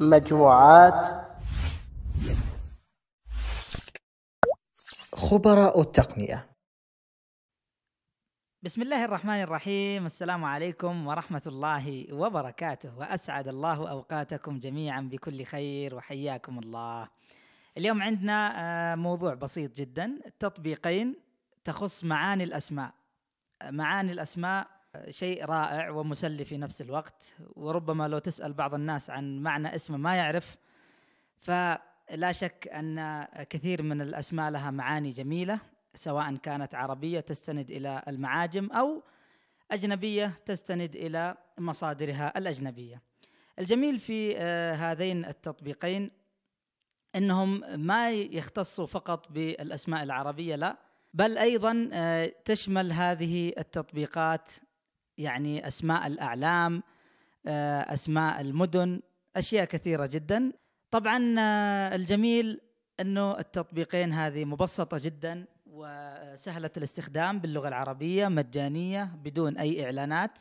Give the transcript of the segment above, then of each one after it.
مجموعات خبراء التقنية بسم الله الرحمن الرحيم السلام عليكم ورحمة الله وبركاته وأسعد الله أوقاتكم جميعا بكل خير وحياكم الله اليوم عندنا آه، موضوع بسيط جدا تطبيقين تخص معاني الأسماء آه، معاني الأسماء شيء رائع ومسلي في نفس الوقت وربما لو تسال بعض الناس عن معنى اسمه ما يعرف فلا شك ان كثير من الاسماء لها معاني جميله سواء كانت عربيه تستند الى المعاجم او اجنبيه تستند الى مصادرها الاجنبيه. الجميل في آه، هذين التطبيقين انهم ما يختصوا فقط بالاسماء العربيه لا بل ايضا آه، تشمل هذه التطبيقات يعني اسماء الاعلام آه، اسماء المدن اشياء كثيره جدا طبعا آه، الجميل انه التطبيقين هذه مبسطه جدا وسهله الاستخدام باللغه العربيه مجانيه بدون اي اعلانات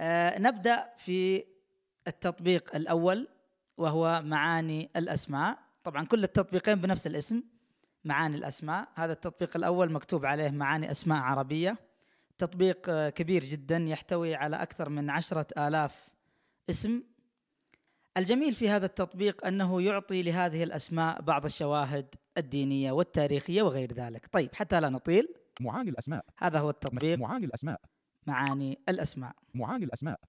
آه، نبدا في التطبيق الاول وهو معاني الاسماء طبعا كل التطبيقين بنفس الاسم معاني الاسماء هذا التطبيق الاول مكتوب عليه معاني اسماء عربيه تطبيق كبير جدا يحتوي على أكثر من عشرة آلاف اسم الجميل في هذا التطبيق أنه يعطي لهذه الأسماء بعض الشواهد الدينية والتاريخية وغير ذلك طيب حتى لا نطيل معاني الأسماء هذا هو التطبيق معاني الأسماء معاني الأسماء معاني الأسماء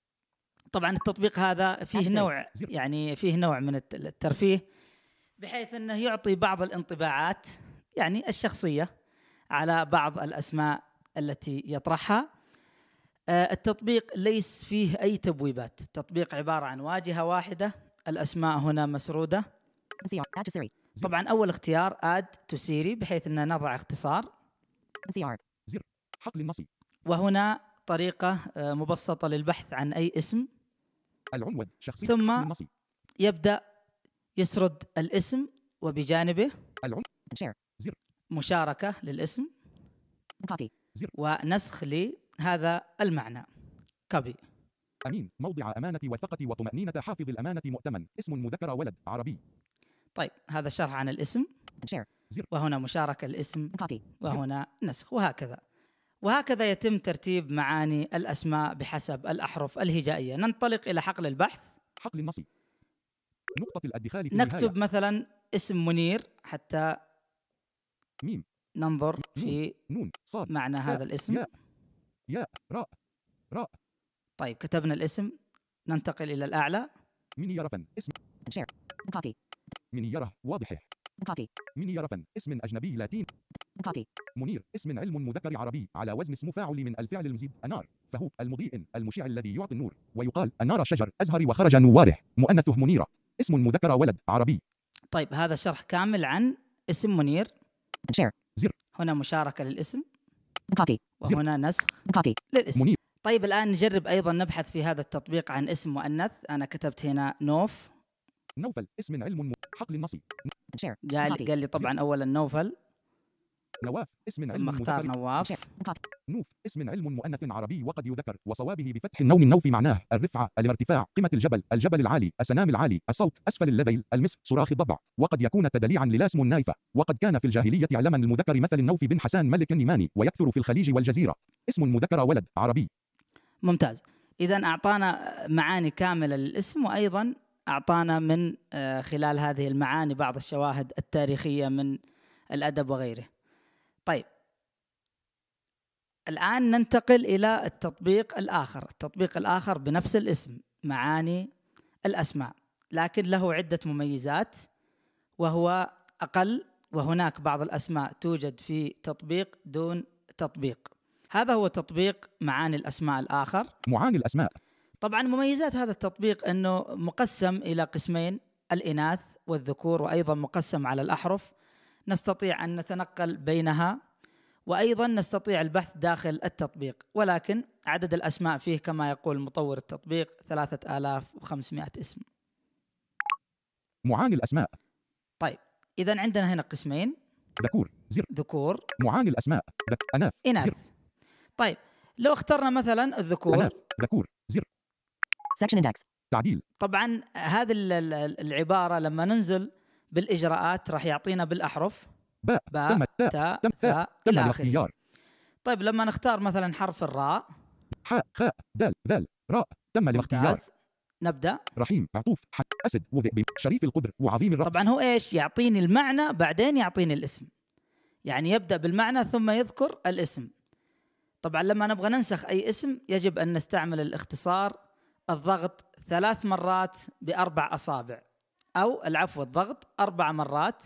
طبعا التطبيق هذا فيه نوع يعني فيه نوع من الترفيه بحيث انه يعطي بعض الانطباعات يعني الشخصيه على بعض الاسماء التي يطرحها آه، التطبيق ليس فيه أي تبويبات التطبيق عبارة عن واجهة واحدة الأسماء هنا مسرودة طبعا أول اختيار add to Siri بحيث أن نضع اختصار وهنا طريقة آه، مبسطة للبحث عن أي اسم العنوان شخصي ثم يبدأ يسرد الاسم وبجانبه العنوان مشاركة للاسم ونسخ لهذا المعنى كبي أمين موضع أمانة وثقة وطمأنينة حافظ الأمانة مؤتمن اسم مذكر ولد عربي طيب هذا شرح عن الاسم وهنا مشاركة الاسم وهنا نسخ وهكذا وهكذا يتم ترتيب معاني الأسماء بحسب الأحرف الهجائية ننطلق إلى حقل البحث حقل النص نقطة الأدخال في نكتب النهاية. مثلا اسم منير حتى ميم ننظر في نون صاد معنى هذا الاسم ياء ياء راء راء طيب كتبنا الاسم ننتقل إلى الأعلى من يرفا اسم شير كوبي من يرى واضحه كوفي من يرفا اسم أجنبي لاتين كوفي منير اسم علم مذكر عربي على وزن اسم فاعل من الفعل المزيد أنار فهو المضيء المشع الذي يعطي النور ويقال أنار شجر أزهر وخرج نواره مؤنثه منيرة اسم مذكر ولد عربي طيب هذا شرح كامل عن اسم منير شير هنا مشاركة للاسم كوبي وهنا نسخ كوبي للاسم منير. طيب الآن نجرب أيضا نبحث في هذا التطبيق عن اسم مؤنث أنا كتبت هنا نوف نوفل اسم علم حقل النصي قال لي طبعا أولا نوفل نواف اسم علم مختار نواف نوف اسم علم مؤنث عربي وقد يذكر وصوابه بفتح النوم النوف معناه الرفعة الارتفاع قمة الجبل الجبل العالي السنام العالي الصوت أسفل اللذيل المس صراخ الضبع وقد يكون تدليعا للاسم النايفة وقد كان في الجاهلية علما المذكر مثل النوف بن حسان ملك النماني ويكثر في الخليج والجزيرة اسم المذكر ولد عربي ممتاز إذا أعطانا معاني كاملة للاسم وأيضا أعطانا من آه، خلال هذه المعاني بعض الشواهد التاريخية من الأدب وغيره طيب الآن ننتقل إلى التطبيق الآخر التطبيق الآخر بنفس الاسم معاني الأسماء لكن له عدة مميزات وهو أقل وهناك بعض الأسماء توجد في تطبيق دون تطبيق هذا هو تطبيق معاني الأسماء الآخر معاني الأسماء طبعا مميزات هذا التطبيق أنه مقسم إلى قسمين الإناث والذكور وأيضا مقسم على الأحرف نستطيع ان نتنقل بينها وايضا نستطيع البحث داخل التطبيق ولكن عدد الاسماء فيه كما يقول مطور التطبيق 3500 اسم معاني الاسماء طيب اذا عندنا هنا قسمين ذكور زر ذكور معاني الاسماء ذك... اناث اناث زر. طيب لو اخترنا مثلا الذكور اناث ذكور زر سكشن اندكس تعديل طبعا هذه العباره لما ننزل بالاجراءات راح يعطينا بالاحرف باء باء تم تاء تم ثاء تم الاختيار طيب لما نختار مثلا حرف الراء حاء خاء دال ذال راء تم الاختيار نبدا رحيم عطوف حق اسد وذئب شريف القدر وعظيم الرأس طبعا هو ايش يعطيني المعنى بعدين يعطيني الاسم يعني يبدا بالمعنى ثم يذكر الاسم طبعا لما نبغى ننسخ اي اسم يجب ان نستعمل الاختصار الضغط ثلاث مرات باربع اصابع أو العفو الضغط أربع مرات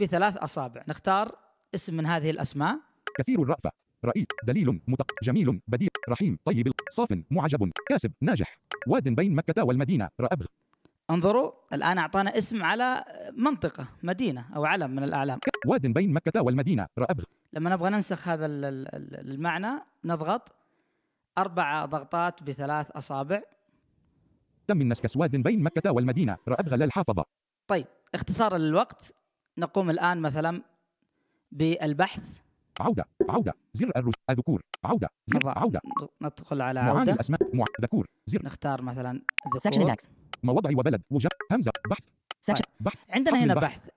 بثلاث أصابع نختار اسم من هذه الأسماء كثير الرأفة رئيس دليل متق جميل بديع رحيم طيب صاف معجب كاسب ناجح واد بين مكة والمدينة رأبغ انظروا الآن أعطانا اسم على منطقة مدينة أو علم من الأعلام واد بين مكة والمدينة رأبغ لما نبغى ننسخ هذا المعنى نضغط أربع ضغطات بثلاث أصابع تم النسك سواد بين مكة والمدينة رأبغل الحافظة طيب اختصارا للوقت نقوم الآن مثلا بالبحث عودة عودة زر الرج الذكور عودة زر عودة ندخل على عودة معاني الأسماء مع... ذكور زر نختار مثلا ذكور موضع وبلد وجه همزة بحث طيب، بحث عندنا هنا البحث. بحث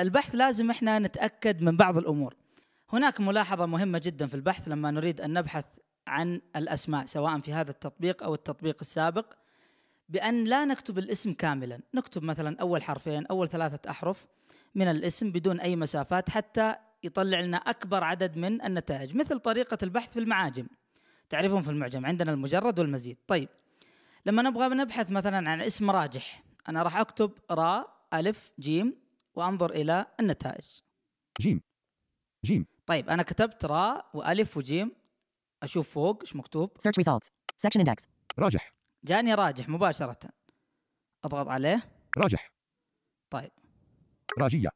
البحث لازم احنا نتأكد من بعض الأمور هناك ملاحظة مهمة جدا في البحث لما نريد أن نبحث عن الأسماء سواء في هذا التطبيق أو التطبيق السابق بأن لا نكتب الاسم كاملا نكتب مثلا أول حرفين أول ثلاثة أحرف من الاسم بدون أي مسافات حتى يطلع لنا أكبر عدد من النتائج مثل طريقة البحث في المعاجم تعرفون في المعجم عندنا المجرد والمزيد طيب لما نبغى نبحث مثلا عن اسم راجح أنا راح أكتب را ألف جيم وأنظر إلى النتائج جيم جيم طيب أنا كتبت را وألف وجيم أشوف فوق إيش مكتوب search results section index راجح جاني راجح مباشرة اضغط عليه راجح طيب راجية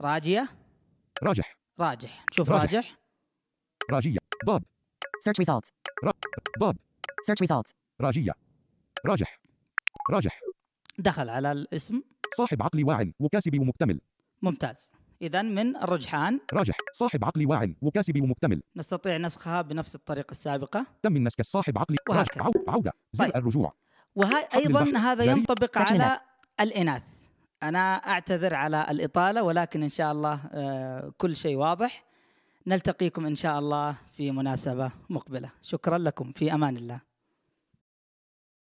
راجية راجح راجح نشوف راجح, راجح. راجية باب سيرش result را... باب سيرش result راجية راجح راجح دخل على الاسم صاحب عقل واعٍ وكاسبي ومكتمل ممتاز إذا من الرجحان راجح صاحب عقل واع وكاسبي ومكتمل نستطيع نسخها بنفس الطريقة السابقة تم النسك الصاحب عقل وهكذا عودة زر طيب. الرجوع وهي أيضا هذا ينطبق على الإناث أنا أعتذر على الإطالة ولكن إن شاء الله آه، كل شيء واضح نلتقيكم إن شاء الله في مناسبة مقبلة شكرا لكم في أمان الله